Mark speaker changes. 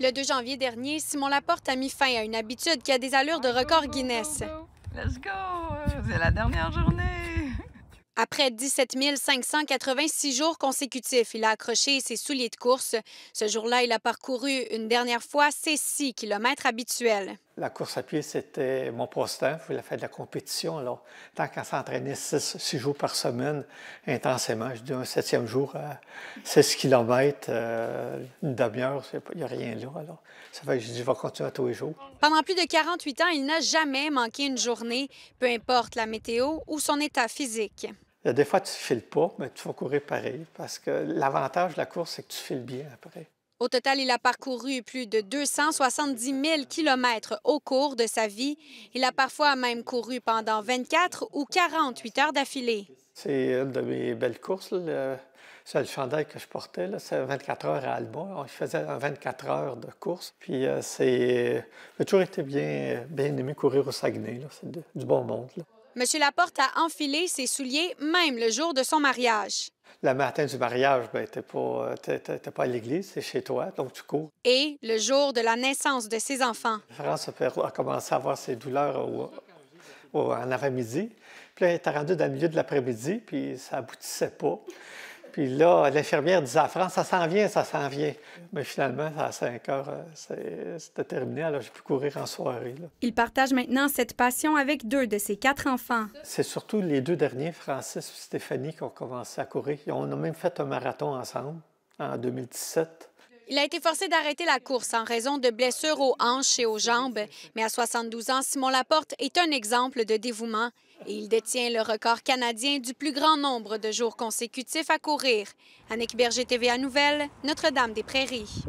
Speaker 1: Le 2 janvier dernier, Simon Laporte a mis fin à une habitude qui a des allures de record Guinness. Let's go! Euh, c'est la dernière journée! Après 17 586 jours consécutifs, il a accroché ses souliers de course. Ce jour-là, il a parcouru une dernière fois ses 6 kilomètres habituels
Speaker 2: la course à pied, c'était mon passe-temps. Je voulais faire de la compétition. tant qu'à s'entraîner six, jours par semaine intensément, je dis un septième jour à 16 km, euh, une demi-heure, il n'y a rien là. Alors, ça fait que je dis, je vais continuer à tous les jours.
Speaker 1: Pendant plus de 48 ans, il n'a jamais manqué une journée, peu importe la météo ou son état physique.
Speaker 2: Des fois, tu ne files pas, mais tu vas courir pareil parce que l'avantage de la course, c'est que tu files bien après.
Speaker 1: Au total, il a parcouru plus de 270 000 kilomètres au cours de sa vie. Il a parfois même couru pendant 24 ou 48 heures d'affilée.
Speaker 2: C'est une de mes belles courses. Le chandail que je portais, c'est 24 heures à Alba. Je faisais 24 heures de course. Puis euh, c'est... J'ai toujours été bien, bien aimé courir au Saguenay. C'est du bon monde. Là.
Speaker 1: M. Laporte a enfilé ses souliers même le jour de son mariage.
Speaker 2: Le matin du mariage, ben, euh, t'es pas, à l'église, c'est chez toi, donc tu cours.
Speaker 1: Et le jour de la naissance de ses enfants.
Speaker 2: France a commencé à avoir ses douleurs en avant-midi. Puis là, elle était rendue dans le milieu de l'après-midi, puis ça aboutissait pas. Puis là, l'infirmière disait à ah, France, ça s'en vient, ça s'en vient. Mais finalement, à 5 heures, euh, c'était terminé. Alors, j'ai pu courir en soirée.
Speaker 1: Il partage maintenant cette passion avec deux de ses quatre enfants.
Speaker 2: C'est surtout les deux derniers, Francis et Stéphanie, qui ont commencé à courir. On a même fait un marathon ensemble en 2017.
Speaker 1: Il a été forcé d'arrêter la course en raison de blessures aux hanches et aux jambes, mais à 72 ans, Simon Laporte est un exemple de dévouement et il détient le record canadien du plus grand nombre de jours consécutifs à courir. Annick Berger, TVA Nouvelle, Notre-Dame-des-Prairies.